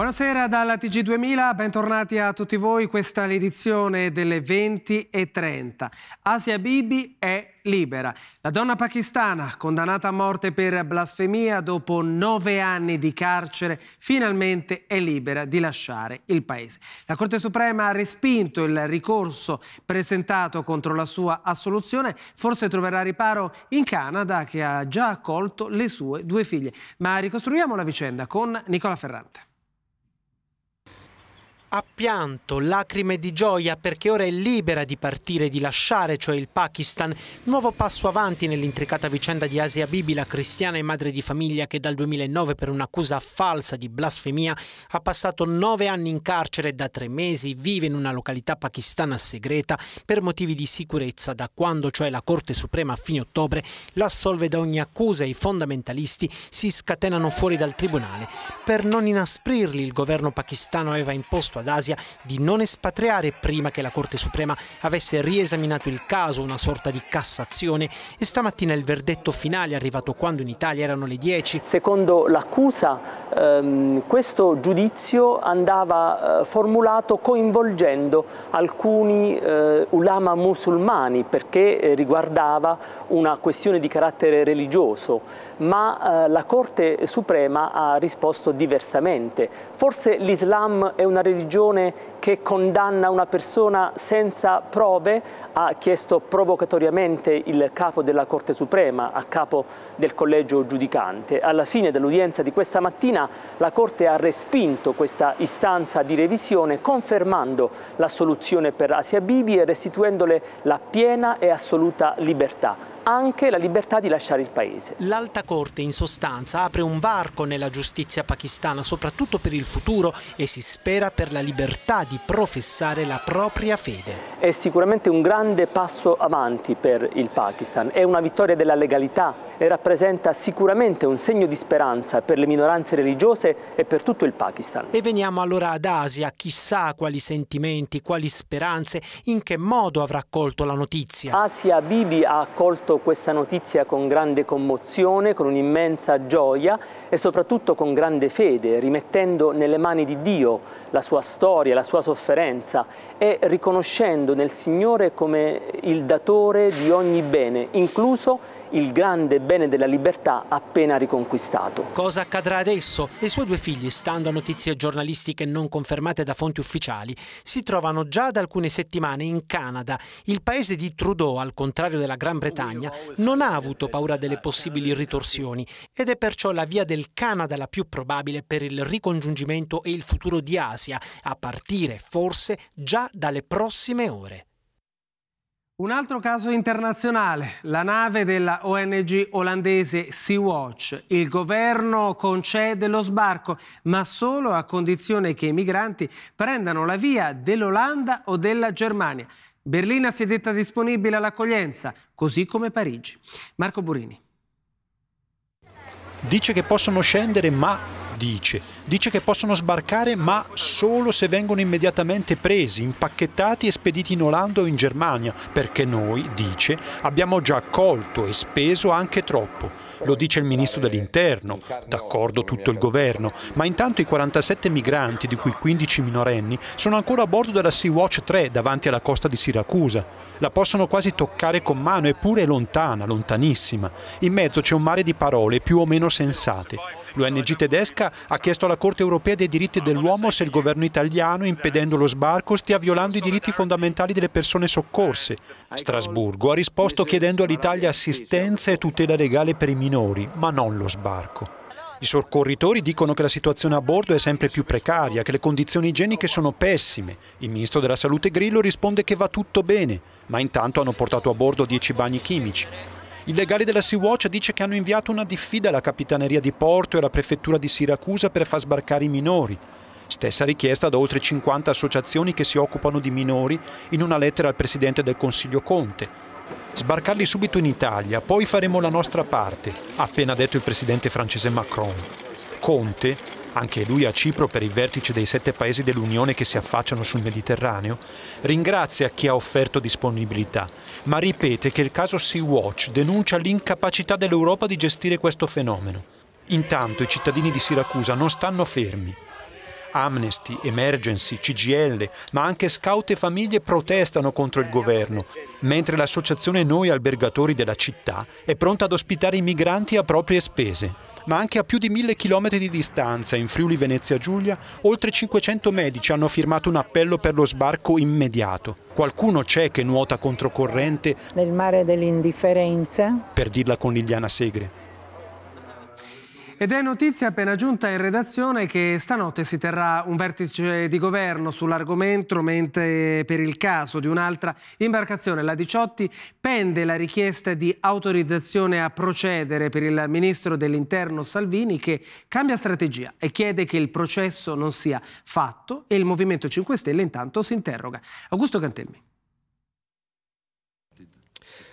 Buonasera dalla TG2000, bentornati a tutti voi, questa è l'edizione delle 20 e 30. Asia Bibi è libera. La donna pakistana, condannata a morte per blasfemia dopo nove anni di carcere, finalmente è libera di lasciare il paese. La Corte Suprema ha respinto il ricorso presentato contro la sua assoluzione, forse troverà riparo in Canada che ha già accolto le sue due figlie. Ma ricostruiamo la vicenda con Nicola Ferrante ha pianto lacrime di gioia perché ora è libera di partire, di lasciare, cioè il Pakistan, nuovo passo avanti nell'intricata vicenda di Asia Bibi, la cristiana e madre di famiglia che dal 2009 per un'accusa falsa di blasfemia ha passato nove anni in carcere e da tre mesi, vive in una località pakistana segreta per motivi di sicurezza da quando cioè la Corte Suprema a fine ottobre l'assolve da ogni accusa e i fondamentalisti si scatenano fuori dal tribunale. Per non inasprirli il governo pakistano aveva imposto all'Asia di non espatriare prima che la Corte Suprema avesse riesaminato il caso, una sorta di Cassazione, e stamattina il verdetto finale è arrivato quando in Italia erano le 10. Secondo l'accusa ehm, questo giudizio andava eh, formulato coinvolgendo alcuni eh, ulama musulmani perché eh, riguardava una questione di carattere religioso, ma eh, la Corte Suprema ha risposto diversamente. Forse l'Islam è una religione ragione che condanna una persona senza prove, ha chiesto provocatoriamente il capo della Corte Suprema, a capo del collegio giudicante. Alla fine dell'udienza di questa mattina la Corte ha respinto questa istanza di revisione, confermando la soluzione per Asia Bibi e restituendole la piena e assoluta libertà anche la libertà di lasciare il paese. L'Alta Corte in sostanza apre un varco nella giustizia pakistana, soprattutto per il futuro e si spera per la libertà di professare la propria fede. È sicuramente un grande passo avanti per il Pakistan, è una vittoria della legalità e rappresenta sicuramente un segno di speranza per le minoranze religiose e per tutto il Pakistan. E veniamo allora ad Asia, chissà quali sentimenti, quali speranze, in che modo avrà accolto la notizia. Asia Bibi ha accolto questa notizia con grande commozione, con un'immensa gioia e soprattutto con grande fede, rimettendo nelle mani di Dio la sua storia, la sua sofferenza e riconoscendo nel Signore come il datore di ogni bene, incluso il grande bene della libertà appena riconquistato. Cosa accadrà adesso? Le sue due figli, stando a notizie giornalistiche non confermate da fonti ufficiali, si trovano già da alcune settimane in Canada. Il paese di Trudeau, al contrario della Gran Bretagna, non ha avuto paura delle possibili ritorsioni ed è perciò la via del Canada la più probabile per il ricongiungimento e il futuro di Asia, a partire forse già dalle prossime ore. Un altro caso internazionale, la nave della ONG olandese Sea-Watch. Il governo concede lo sbarco, ma solo a condizione che i migranti prendano la via dell'Olanda o della Germania. Berlina si è detta disponibile all'accoglienza, così come Parigi. Marco Burini. Dice che possono scendere, ma dice? Dice che possono sbarcare ma solo se vengono immediatamente presi, impacchettati e spediti in Olanda o in Germania, perché noi, dice, abbiamo già accolto e speso anche troppo. Lo dice il ministro dell'interno, d'accordo tutto il governo, ma intanto i 47 migranti, di cui 15 minorenni, sono ancora a bordo della Sea-Watch 3 davanti alla costa di Siracusa. La possono quasi toccare con mano, eppure è lontana, lontanissima. In mezzo c'è un mare di parole più o meno sensate. L'ONG tedesca ha chiesto alla Corte europea dei diritti dell'uomo se il governo italiano, impedendo lo sbarco, stia violando i diritti fondamentali delle persone soccorse. Strasburgo ha risposto chiedendo all'Italia assistenza e tutela legale per i minori, ma non lo sbarco. I soccorritori dicono che la situazione a bordo è sempre più precaria, che le condizioni igieniche sono pessime. Il ministro della Salute Grillo risponde che va tutto bene, ma intanto hanno portato a bordo 10 bagni chimici. Il legale della Sea-Watch dice che hanno inviato una diffida alla Capitaneria di Porto e alla Prefettura di Siracusa per far sbarcare i minori. Stessa richiesta da oltre 50 associazioni che si occupano di minori in una lettera al Presidente del Consiglio Conte. Sbarcarli subito in Italia, poi faremo la nostra parte, ha appena detto il Presidente francese Macron. Conte anche lui a Cipro per il vertice dei sette paesi dell'Unione che si affacciano sul Mediterraneo, ringrazia chi ha offerto disponibilità, ma ripete che il caso Sea-Watch denuncia l'incapacità dell'Europa di gestire questo fenomeno. Intanto i cittadini di Siracusa non stanno fermi Amnesty, Emergency, CGL, ma anche scout e famiglie protestano contro il governo, mentre l'associazione Noi Albergatori della città è pronta ad ospitare i migranti a proprie spese, ma anche a più di mille chilometri di distanza in Friuli Venezia Giulia, oltre 500 medici hanno firmato un appello per lo sbarco immediato. Qualcuno c'è che nuota controcorrente nel mare dell'indifferenza, per dirla con Liliana Segre. Ed è notizia appena giunta in redazione che stanotte si terrà un vertice di governo sull'argomento, mentre per il caso di un'altra imbarcazione, la Diciotti, pende la richiesta di autorizzazione a procedere per il ministro dell'interno Salvini che cambia strategia e chiede che il processo non sia fatto e il Movimento 5 Stelle intanto si interroga. Augusto Cantelmi.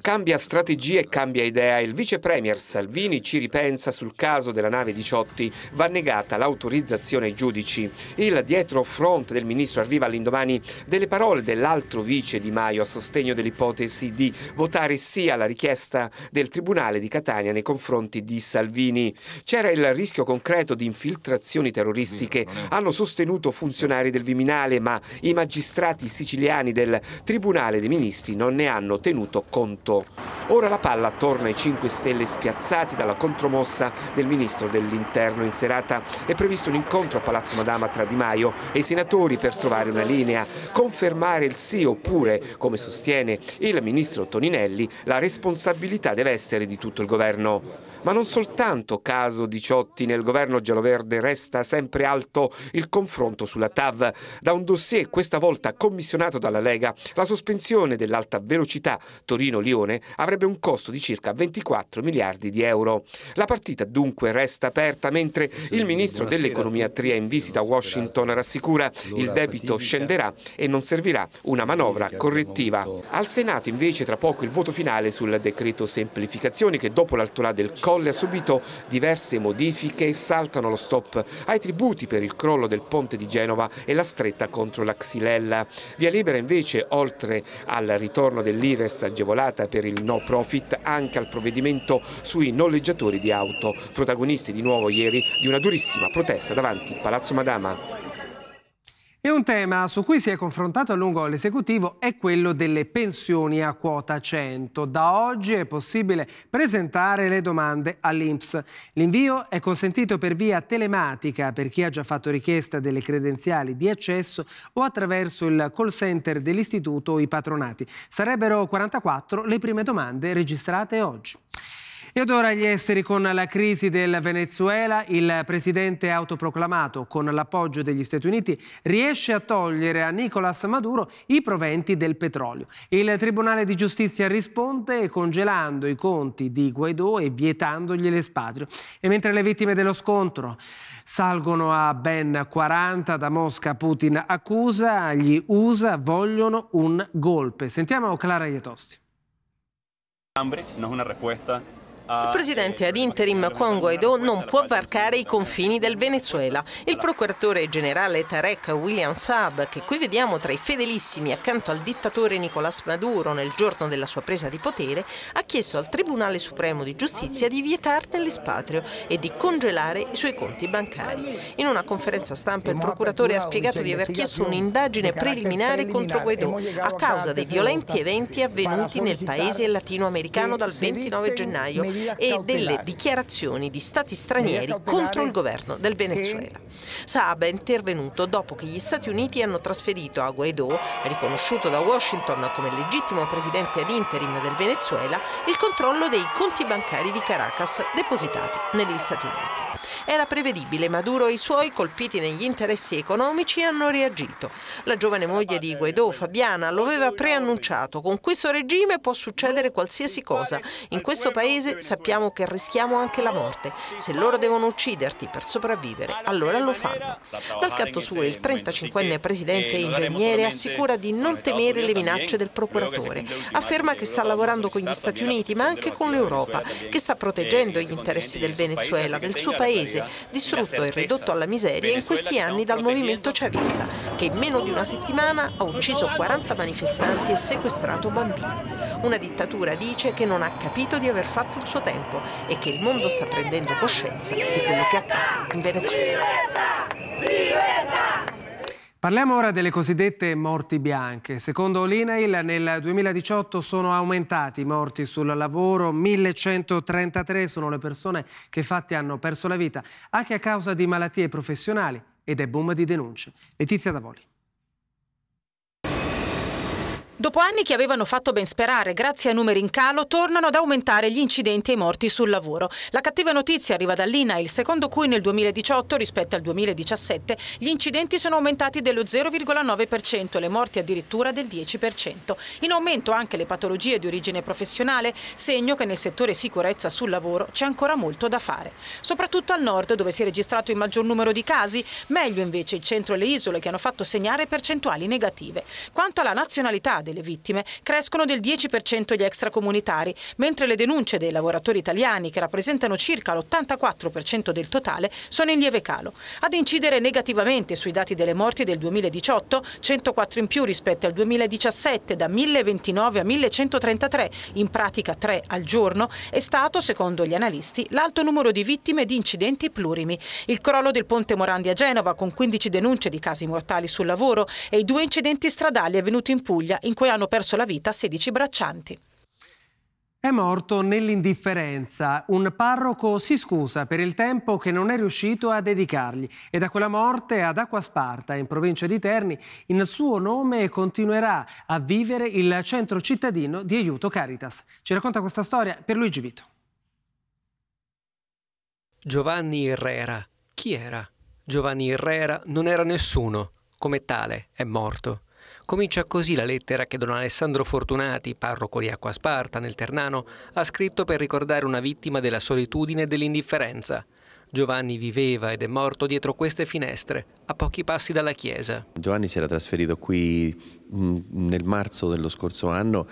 Cambia strategia e cambia idea. Il vice premier Salvini ci ripensa sul caso della nave Diciotti. Va negata l'autorizzazione ai giudici. Il dietro front del ministro arriva all'indomani delle parole dell'altro vice Di Maio a sostegno dell'ipotesi di votare sì alla richiesta del Tribunale di Catania nei confronti di Salvini. C'era il rischio concreto di infiltrazioni terroristiche. Hanno sostenuto funzionari del Viminale, ma i magistrati siciliani del Tribunale dei Ministri non ne hanno tenuto conto tutto. Ora la palla torna ai 5 Stelle spiazzati dalla contromossa del ministro dell'Interno in serata. È previsto un incontro a Palazzo Madama tra Di Maio e i senatori per trovare una linea, confermare il sì oppure, come sostiene il ministro Toninelli, la responsabilità deve essere di tutto il governo. Ma non soltanto caso 18 nel governo gialloverde resta sempre alto il confronto sulla TAV. Da un dossier questa volta commissionato dalla Lega, la sospensione dell'alta velocità torino lio operazione avrebbe un costo di circa 24 miliardi di euro. La partita dunque resta aperta mentre il ministro dell'economia Tria in visita a Washington rassicura il debito scenderà e non servirà una manovra correttiva. Al Senato invece tra poco il voto finale sul decreto semplificazioni che dopo l'altolà del Colle ha subito diverse modifiche e saltano lo stop ai tributi per il crollo del ponte di Genova e la stretta contro la Xilella. Via Libera invece oltre al ritorno dell'Ires agevolata per il no profit anche al provvedimento sui noleggiatori di auto, protagonisti di nuovo ieri di una durissima protesta davanti Palazzo Madama. E un tema su cui si è confrontato a lungo l'esecutivo è quello delle pensioni a quota 100. Da oggi è possibile presentare le domande all'INPS. L'invio è consentito per via telematica per chi ha già fatto richiesta delle credenziali di accesso o attraverso il call center dell'istituto o i patronati. Sarebbero 44 le prime domande registrate oggi. Ed ora agli esteri con la crisi del Venezuela, il presidente autoproclamato con l'appoggio degli Stati Uniti riesce a togliere a Nicolas Maduro i proventi del petrolio. Il Tribunale di Giustizia risponde congelando i conti di Guaidó e vietandogli l'espatrio. E mentre le vittime dello scontro salgono a ben 40 da Mosca, Putin accusa, gli USA vogliono un golpe. Sentiamo Clara Ietosti. Hambre non è una risposta il presidente ad interim Juan Guaidó non può varcare i confini del Venezuela. Il procuratore generale Tarek William Saab, che qui vediamo tra i fedelissimi accanto al dittatore Nicolás Maduro nel giorno della sua presa di potere, ha chiesto al Tribunale Supremo di Giustizia di vietarne l'espatrio e di congelare i suoi conti bancari. In una conferenza stampa il procuratore ha spiegato di aver chiesto un'indagine preliminare contro Guaidó a causa dei violenti eventi avvenuti nel paese latinoamericano dal 29 gennaio e delle dichiarazioni di stati stranieri contro il governo del Venezuela. Saab è intervenuto dopo che gli Stati Uniti hanno trasferito a Guaidó, riconosciuto da Washington come legittimo presidente ad interim del Venezuela, il controllo dei conti bancari di Caracas depositati negli Stati Uniti. Era prevedibile, Maduro e i suoi, colpiti negli interessi economici, hanno reagito. La giovane moglie di Guaidó, Fabiana, lo aveva preannunciato. Con questo regime può succedere qualsiasi cosa. In questo paese sappiamo che rischiamo anche la morte. Se loro devono ucciderti per sopravvivere, allora lo fanno. Dal canto suo, il 35enne presidente e ingegnere assicura di non temere le minacce del procuratore. Afferma che sta lavorando con gli Stati Uniti, ma anche con l'Europa, che sta proteggendo gli interessi del Venezuela, del suo paese paese, distrutto e ridotto alla miseria in questi anni dal movimento chavista, che in meno di una settimana ha ucciso 40 manifestanti e sequestrato bambini. Una dittatura dice che non ha capito di aver fatto il suo tempo e che il mondo sta prendendo coscienza di quello che accade in Venezuela. Libertà! Libertà! Parliamo ora delle cosiddette morti bianche. Secondo l'INAIL nel 2018 sono aumentati i morti sul lavoro, 1133 sono le persone che infatti hanno perso la vita anche a causa di malattie professionali ed è boom di denunce. Letizia Davoli. Dopo anni che avevano fatto ben sperare, grazie a numeri in calo, tornano ad aumentare gli incidenti e i morti sul lavoro. La cattiva notizia arriva dall'INAIL, secondo cui nel 2018 rispetto al 2017 gli incidenti sono aumentati dello 0,9% e le morti addirittura del 10%. In aumento anche le patologie di origine professionale, segno che nel settore sicurezza sul lavoro c'è ancora molto da fare. Soprattutto al nord, dove si è registrato il maggior numero di casi, meglio invece il centro e le isole che hanno fatto segnare percentuali negative. Quanto alla nazionalità delle vittime, crescono del 10% gli extracomunitari, mentre le denunce dei lavoratori italiani, che rappresentano circa l'84% del totale, sono in lieve calo. Ad incidere negativamente sui dati delle morti del 2018, 104 in più rispetto al 2017, da 1029 a 1133, in pratica 3 al giorno, è stato, secondo gli analisti, l'alto numero di vittime di incidenti plurimi. Il crollo del ponte Morandi a Genova, con 15 denunce di casi mortali sul lavoro, e i due incidenti stradali avvenuti in Puglia, in 5 hanno perso la vita 16 braccianti. È morto nell'indifferenza. Un parroco si scusa per il tempo che non è riuscito a dedicargli e da quella morte ad Acquasparta, in provincia di Terni, in suo nome continuerà a vivere il centro cittadino di aiuto Caritas. Ci racconta questa storia per Luigi Vito. Giovanni Herrera. Chi era? Giovanni Herrera non era nessuno. Come tale è morto. Comincia così la lettera che don Alessandro Fortunati, parroco di Acquasparta nel Ternano, ha scritto per ricordare una vittima della solitudine e dell'indifferenza. Giovanni viveva ed è morto dietro queste finestre, a pochi passi dalla chiesa. Giovanni si era trasferito qui mm, nel marzo dello scorso anno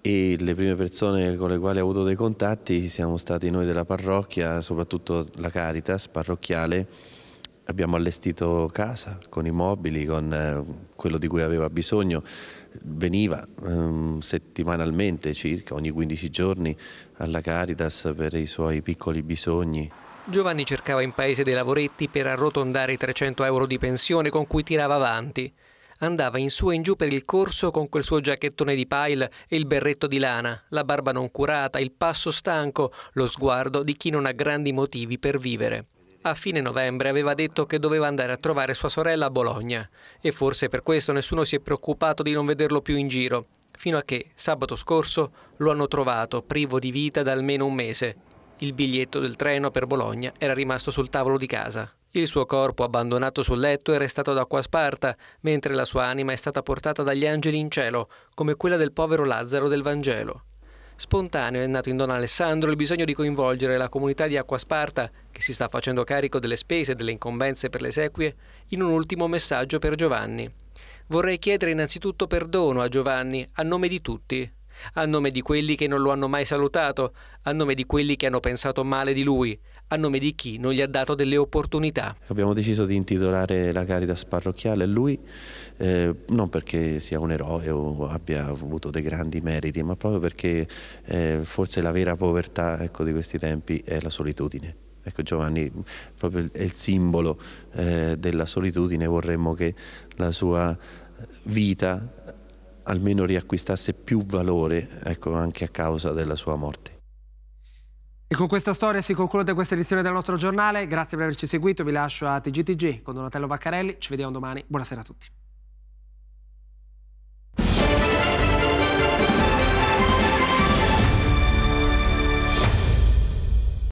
e le prime persone con le quali ha avuto dei contatti siamo stati noi della parrocchia, soprattutto la Caritas parrocchiale Abbiamo allestito casa con i mobili, con eh, quello di cui aveva bisogno. Veniva um, settimanalmente circa, ogni 15 giorni, alla Caritas per i suoi piccoli bisogni. Giovanni cercava in paese dei lavoretti per arrotondare i 300 euro di pensione con cui tirava avanti. Andava in su e in giù per il corso con quel suo giacchettone di pile e il berretto di lana, la barba non curata, il passo stanco, lo sguardo di chi non ha grandi motivi per vivere. A fine novembre aveva detto che doveva andare a trovare sua sorella a Bologna e forse per questo nessuno si è preoccupato di non vederlo più in giro, fino a che sabato scorso lo hanno trovato privo di vita da almeno un mese. Il biglietto del treno per Bologna era rimasto sul tavolo di casa. Il suo corpo abbandonato sul letto è restato d'acqua sparta, mentre la sua anima è stata portata dagli angeli in cielo, come quella del povero Lazzaro del Vangelo. Spontaneo è nato in Don Alessandro il bisogno di coinvolgere la comunità di Acquasparta, che si sta facendo carico delle spese e delle incombenze per le sequie, in un ultimo messaggio per Giovanni. Vorrei chiedere innanzitutto perdono a Giovanni, a nome di tutti, a nome di quelli che non lo hanno mai salutato, a nome di quelli che hanno pensato male di lui, a nome di chi non gli ha dato delle opportunità. Abbiamo deciso di intitolare la Caritas parrocchiale a lui, eh, non perché sia un eroe o abbia avuto dei grandi meriti, ma proprio perché eh, forse la vera povertà ecco, di questi tempi è la solitudine. Ecco Giovanni proprio è il simbolo eh, della solitudine, vorremmo che la sua vita almeno riacquistasse più valore ecco, anche a causa della sua morte. E con questa storia si conclude questa edizione del nostro giornale. Grazie per averci seguito, vi lascio a TGTG con Donatello Vaccarelli. Ci vediamo domani. Buonasera a tutti.